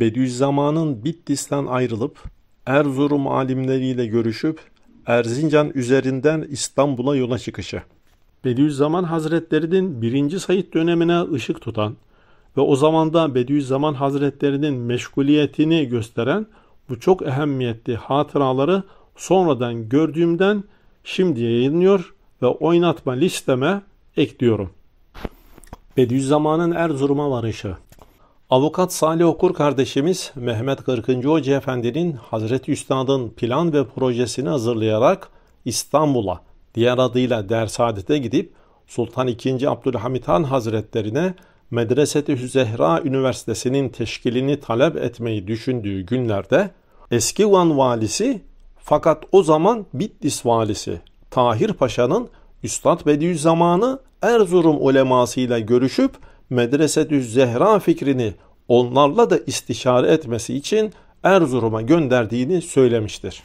Bediüzzaman'ın Bitlis'ten ayrılıp Erzurum alimleriyle görüşüp Erzincan üzerinden İstanbul'a yola çıkışı. Bediüzzaman Hazretleri'nin birinci Said dönemine ışık tutan ve o zamanda Bediüzzaman Hazretleri'nin meşguliyetini gösteren bu çok ehemmiyetli hatıraları sonradan gördüğümden şimdi yayınlıyor ve oynatma listeme ekliyorum. Bediüzzaman'ın Erzurum'a varışı Avukat Salih Okur kardeşimiz Mehmet Kırkıncı Hoca Efendi'nin Hazreti Üstad'ın plan ve projesini hazırlayarak İstanbul'a, diğer adıyla Dersaadet'e gidip Sultan II. Abdülhamit Han Hazretlerine Medreset-i Hüzehra Üniversitesi'nin teşkilini talep etmeyi düşündüğü günlerde eski Van valisi fakat o zaman Bitlis valisi Tahir Paşa'nın Üstad Bediüzzaman'ı Erzurum ulemasıyla görüşüp Medrese-i Zehra fikrini onlarla da istişare etmesi için Erzurum'a gönderdiğini söylemiştir.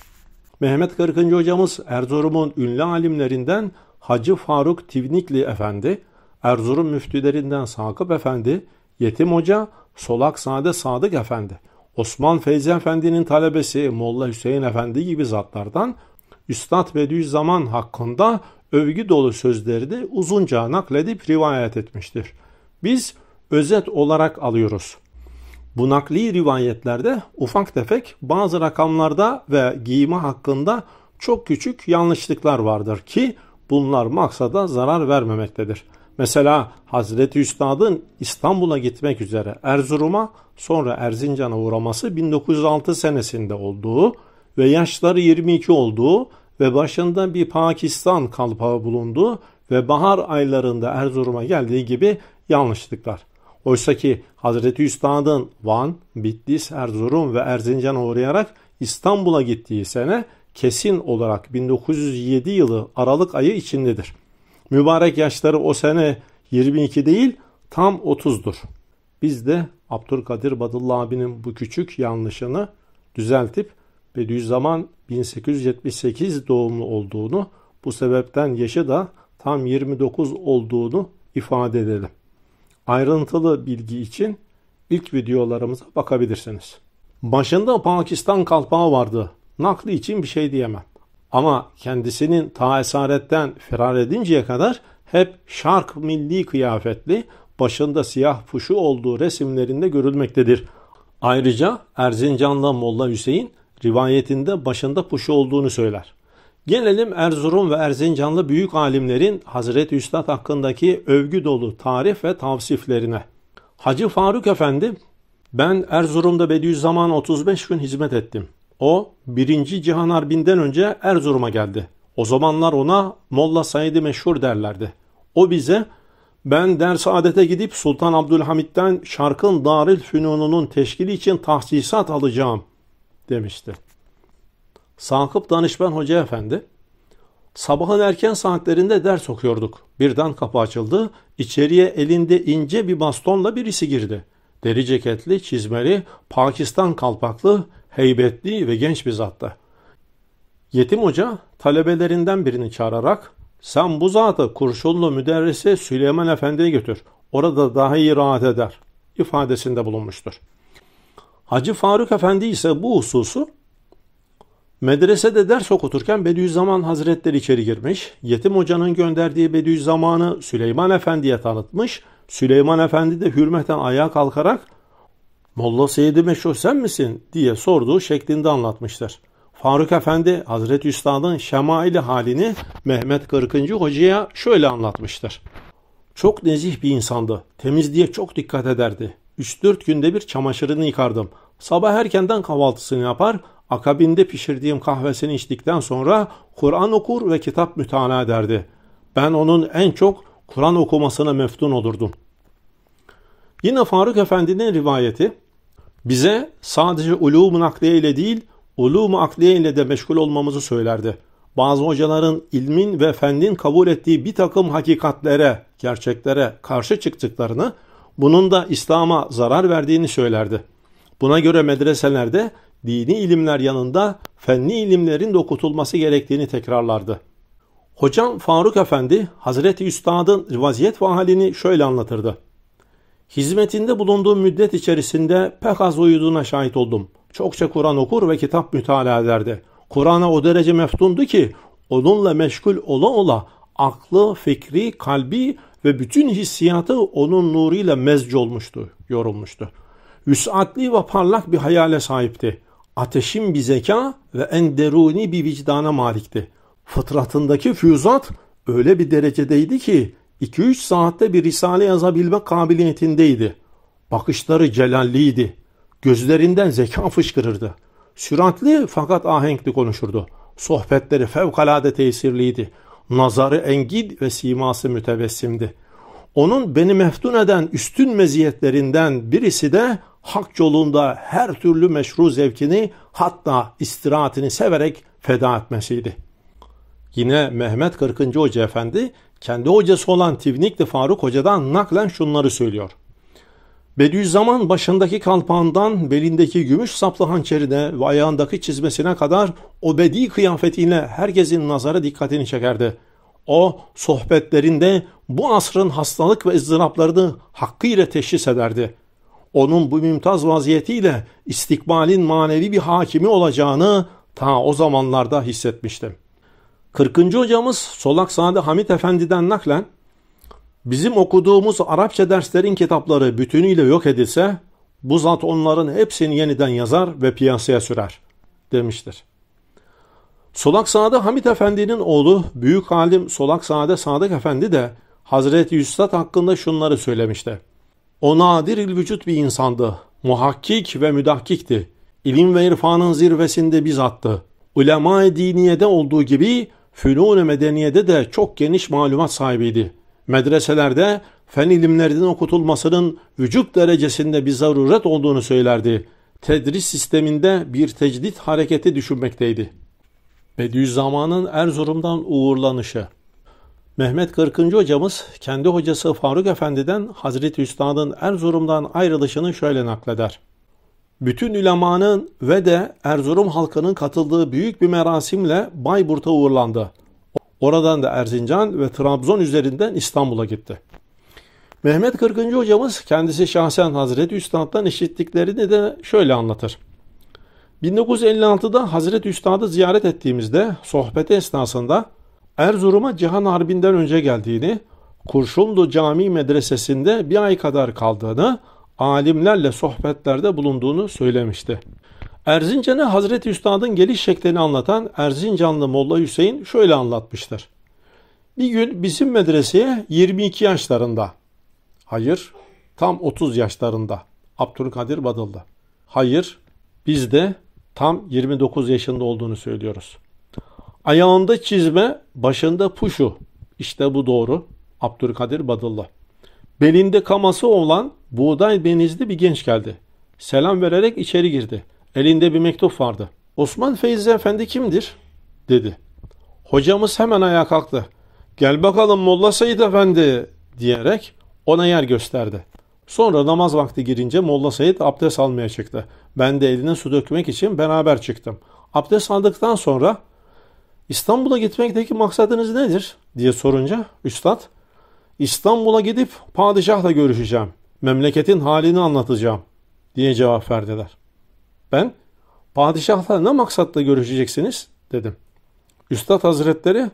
Mehmet Kırkıncı hocamız Erzurum'un ünlü alimlerinden Hacı Faruk Tivnikli Efendi, Erzurum müftülerinden Sakıp Efendi, Yetim Hoca, Solak Sade Sadık Efendi, Osman Feyzi Efendi'nin talebesi Molla Hüseyin Efendi gibi zatlardan Üstad Bediüzzaman hakkında övgü dolu sözlerini uzunca nakledip rivayet etmiştir biz özet olarak alıyoruz. Bu nakli rivayetlerde ufak tefek bazı rakamlarda ve giyime hakkında çok küçük yanlışlıklar vardır ki bunlar maksada zarar vermemektedir. Mesela Hazreti Üstad'ın İstanbul'a gitmek üzere Erzurum'a sonra Erzincan'a uğraması 1906 senesinde olduğu ve yaşları 22 olduğu ve başında bir Pakistan kalpağı bulunduğu ve bahar aylarında Erzurum'a geldiği gibi yanlışlıklar. Oysa ki Hazreti Üstad'ın Van, Bitlis, Erzurum ve Erzincan'a uğrayarak İstanbul'a gittiği sene kesin olarak 1907 yılı Aralık ayı içindedir. Mübarek yaşları o sene 22 değil tam 30'dur. Biz de Abdülkadir Badullah abinin bu küçük yanlışını düzeltip Bediüzzaman 1878 doğumlu olduğunu bu sebepten yaşı da tam 29 olduğunu ifade edelim ayrıntılı bilgi için ilk videolarımıza bakabilirsiniz. Başında Pakistan kalpağı vardı. Nakli için bir şey diyemem. Ama kendisinin ta esaretten firar edinceye kadar hep şark milli kıyafetli, başında siyah puşu olduğu resimlerinde görülmektedir. Ayrıca Erzincanlı Molla Hüseyin rivayetinde başında puşu olduğunu söyler. Gelelim Erzurum ve Erzincanlı büyük alimlerin Hazreti Üstad hakkındaki övgü dolu tarif ve tavsiflerine. Hacı Faruk Efendi, ben Erzurum'da Bediüzzaman 35 gün hizmet ettim. O 1. Cihan Harbi'nden önce Erzurum'a geldi. O zamanlar ona Molla Said'i meşhur derlerdi. O bize ben ders adete gidip Sultan Abdülhamit'ten şarkın Darül Fünun'unun teşkili için tahsisat alacağım demişti. Sankıp Danışman Hoca Efendi. Sabahın erken saatlerinde ders okuyorduk. Birden kapı açıldı. İçeriye elinde ince bir bastonla birisi girdi. Deri ceketli, çizmeli, Pakistan kalpaklı, heybetli ve genç bir zattı. Yetim Hoca talebelerinden birini çağırarak sen bu zatı kurşunlu müderrisi Süleyman Efendi'ye götür. Orada daha iyi rahat eder ifadesinde bulunmuştur. Hacı Faruk Efendi ise bu hususu Medresede ders okuturken Bediüzzaman Hazretleri içeri girmiş, yetim hocanın gönderdiği Bediüzzaman'ı Süleyman Efendi'ye tanıtmış, Süleyman Efendi de hürmetten ayağa kalkarak ''Molla Seyyid-i Meşruh sen misin?'' diye sorduğu şeklinde anlatmıştır. Faruk Efendi Hazreti Üstad'ın şemaili halini Mehmet Kırkıncı Hoca'ya şöyle anlatmıştır. Çok nezih bir insandı. Temizliğe çok dikkat ederdi. 3-4 günde bir çamaşırını yıkardım. Sabah erkenden kahvaltısını yapar, Akabinde pişirdiğim kahvesini içtikten sonra Kur'an okur ve kitap mütala ederdi. Ben onun en çok Kur'an okumasına meftun olurdum. Yine Faruk Efendi'nin rivayeti bize sadece ulûm-u nakliye ile değil ulûm-u akliye ile de meşgul olmamızı söylerdi. Bazı hocaların ilmin ve fendin kabul ettiği bir takım hakikatlere, gerçeklere karşı çıktıklarını, bunun da İslam'a zarar verdiğini söylerdi. Buna göre medreselerde dini ilimler yanında fenni ilimlerin de okutulması gerektiğini tekrarlardı. Hocam Faruk Efendi Hazreti Üstad'ın vaziyet ve halini şöyle anlatırdı. Hizmetinde bulunduğum müddet içerisinde pek az uyuduğuna şahit oldum. Çokça Kur'an okur ve kitap mütalaa ederdi. Kur'an'a o derece meftundu ki onunla meşgul ola ola aklı, fikri, kalbi ve bütün hissiyatı onun nuruyla mezc olmuştu, yorulmuştu. Üsatli ve parlak bir hayale sahipti ateşin bir zeka ve en enderuni bir vicdana malikti. Fıtratındaki füyüzat öyle bir derecedeydi ki 2-3 saatte bir risale yazabilme kabiliyetindeydi. Bakışları celalliydi. Gözlerinden zeka fışkırırdı. Süratli fakat ahenkli konuşurdu. Sohbetleri fevkalade tesirliydi. Nazarı engin ve siması mütevessimdi. Onun beni meftun eden üstün meziyetlerinden birisi de hak yolunda her türlü meşru zevkini hatta istirahatini severek feda etmesiydi. Yine Mehmet 40. Hoca Efendi kendi hocası olan Tivnikli Faruk Hoca'dan naklen şunları söylüyor. Bediüzzaman başındaki kalpağından belindeki gümüş saplı hançerine ve ayağındaki çizmesine kadar o bedi kıyafetiyle herkesin nazarı dikkatini çekerdi.'' O sohbetlerinde bu asrın hastalık ve ızdıraplarını hakkıyla teşhis ederdi. Onun bu mümtaz vaziyetiyle istikbalin manevi bir hakimi olacağını ta o zamanlarda hissetmiştim. 40. hocamız Solak Sade Hamit Efendi'den naklen Bizim okuduğumuz Arapça derslerin kitapları bütünüyle yok edilse bu zat onların hepsini yeniden yazar ve piyasaya sürer demiştir. Solak Sade Hamit Efendi'nin oğlu Büyük Alim Solak Sade Sadık Efendi de Hazreti Üstad hakkında şunları söylemişti. O nadiril vücut bir insandı. Muhakkik ve müdahkikti. İlim ve irfanın zirvesinde bizattı. Ulema-i diniyede olduğu gibi fünun medeniyede de çok geniş malumat sahibiydi. Medreselerde fen ilimlerinin okutulmasının vücut derecesinde bir zaruret olduğunu söylerdi. Tedris sisteminde bir tecdit hareketi düşünmekteydi.'' Bediüzzaman'ın Erzurum'dan uğurlanışı. Mehmet 40. hocamız kendi hocası Faruk Efendi'den Hazreti Üstad'ın Erzurum'dan ayrılışını şöyle nakleder. Bütün ülemanın ve de Erzurum halkının katıldığı büyük bir merasimle Bayburt'a uğurlandı. Oradan da Erzincan ve Trabzon üzerinden İstanbul'a gitti. Mehmet 40. hocamız kendisi şahsen Hazreti Üstad'dan işittiklerini de şöyle anlatır. 1956'da Hazreti Üstad'ı ziyaret ettiğimizde sohbeti esnasında Erzurum'a Cihan Harbi'nden önce geldiğini, Kurşunlu Cami Medresesi'nde bir ay kadar kaldığını, alimlerle sohbetlerde bulunduğunu söylemişti. Erzincan'ı Hazreti Üstad'ın geliş şeklini anlatan Erzincanlı Molla Hüseyin şöyle anlatmıştır. Bir gün bizim medreseye 22 yaşlarında, hayır tam 30 yaşlarında Abdülkadir Badıl'da, hayır bizde tam 29 yaşında olduğunu söylüyoruz. Ayağında çizme, başında puşu. İşte bu doğru. Abdülkadir Badıllı. Belinde kaması olan buğday benizli bir genç geldi. Selam vererek içeri girdi. Elinde bir mektup vardı. Osman Feyzi Efendi kimdir? dedi. Hocamız hemen ayağa kalktı. Gel bakalım Molla Said Efendi diyerek ona yer gösterdi. Sonra namaz vakti girince Molla Sayit abdest almaya çıktı. Ben de eline su dökmek için beraber çıktım. Abdest aldıktan sonra İstanbul'a gitmekteki maksadınız nedir diye sorunca Üstad İstanbul'a gidip padişahla görüşeceğim. Memleketin halini anlatacağım diye cevap verdiler. Ben padişahla ne maksatla görüşeceksiniz dedim. Üstad Hazretleri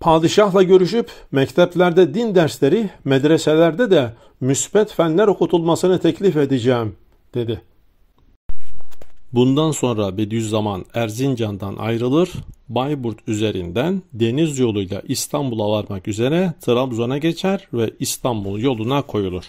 Padişahla görüşüp mekteplerde din dersleri, medreselerde de müspet fenler okutulmasını teklif edeceğim, dedi. Bundan sonra Bediüzzaman Erzincan'dan ayrılır, Bayburt üzerinden deniz yoluyla İstanbul'a varmak üzere Trabzon'a geçer ve İstanbul yoluna koyulur.